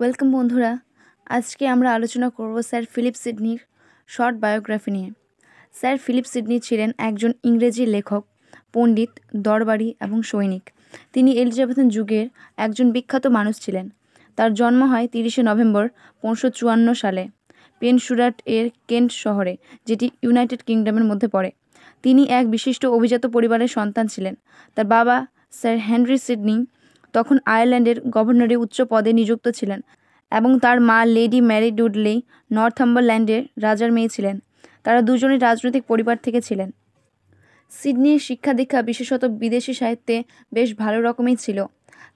welcome বন্ধুরা আজকে আমরা আলোচনা করব স্যার ফিলিপ সিডনির শর্ট বায়োগ্রাফি নিয়ে স্যার ফিলিপ সিডনি ছিলেন একজন ইংরেজি লেখক পণ্ডিত দরবারি এবং সৈনিক তিনি এলিজাবেথন যুগের একজন বিখ্যাত মানুষ ছিলেন তার জন্ম হয় তিরিশে নভেম্বর পনেরোশো চুয়ান্ন সালে পেনসুরাট এর কেন্ট শহরে যেটি ইউনাইটেড কিংডমের মধ্যে পড়ে তিনি এক বিশিষ্ট অভিজাত পরিবারের সন্তান ছিলেন তার বাবা স্যার হেনরি সিডনি তখন আয়ারল্যান্ডের গভর্নরের উচ্চ পদে নিযুক্ত ছিলেন এবং তার মা লেডি ম্যারি ডুডলি নর্থাম্বারল্যান্ডের রাজার মেয়ে ছিলেন তারা দুজনই রাজনৈতিক পরিবার থেকে ছিলেন সিডনির শিক্ষা দীক্ষা বিশেষত বিদেশি সাহিত্যে বেশ ভালো রকমই ছিল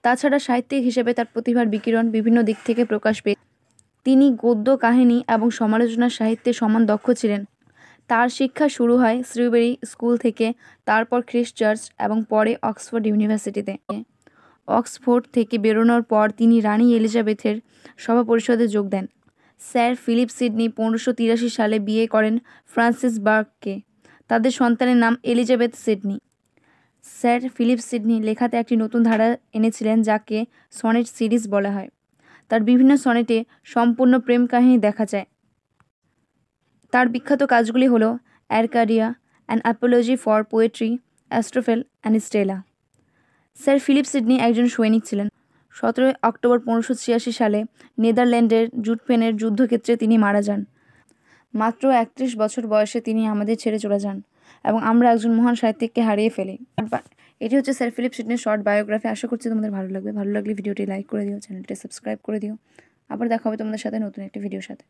তাছাড়া সাহিত্যিক হিসেবে তার প্রতিভার বিকিরণ বিভিন্ন দিক থেকে প্রকাশ পেয়ে তিনি গদ্য কাহিনী এবং সমালোচনা সাহিত্যে সমান দক্ষ ছিলেন তার শিক্ষা শুরু হয় শ্রীবেরি স্কুল থেকে তারপর খ্রিস্ট চার্চ এবং পরে অক্সফোর্ড ইউনিভার্সিটিতে অক্সফোর্ড থেকে বেরোনোর পর তিনি রানী এলিজাবেথের সভা পরিষদে যোগ দেন স্যার ফিলিপ সিডনি পনেরোশো তিরাশি সালে বিয়ে করেন ফ্রান্সিস বার্গকে তাদের সন্তানের নাম Elizabeth Sidney sir Philip Sidney লেখাতে একটি নতুন ধারা এনেছিলেন যাকে সনেট সিরিজ বলা হয় তার বিভিন্ন সনেটে সম্পূর্ণ প্রেম কাহিনী দেখা যায় তার বিখ্যাত কাজগুলি হল Arcadia an apology for poetry Astrophel and Stella sir Philip Sidney একজন সৈনিক ছিলেন সতেরোই অক্টোবর পনেরোশো ছিয়াশি সালে নেদারল্যান্ডের জুটপেনের যুদ্ধক্ষেত্রে তিনি মারা যান মাত্র একত্রিশ বছর বয়সে তিনি আমাদের ছেড়ে চলে যান এবং আমরা একজন মহান সাহিত্যিককে হারিয়ে ফেলি এটি হচ্ছে স্যার ফিলিপ সিডনির শর্ট বায়োগ্রাফি আশা করছি তোমাদের ভালো লাগবে ভালো লাগলে ভিডিওটি লাইক করে দিও চ্যানেলটি সাবস্ক্রাইব করে দিও আবার দেখা হবে তোমাদের সাথে নতুন একটি ভিডিওর সাথে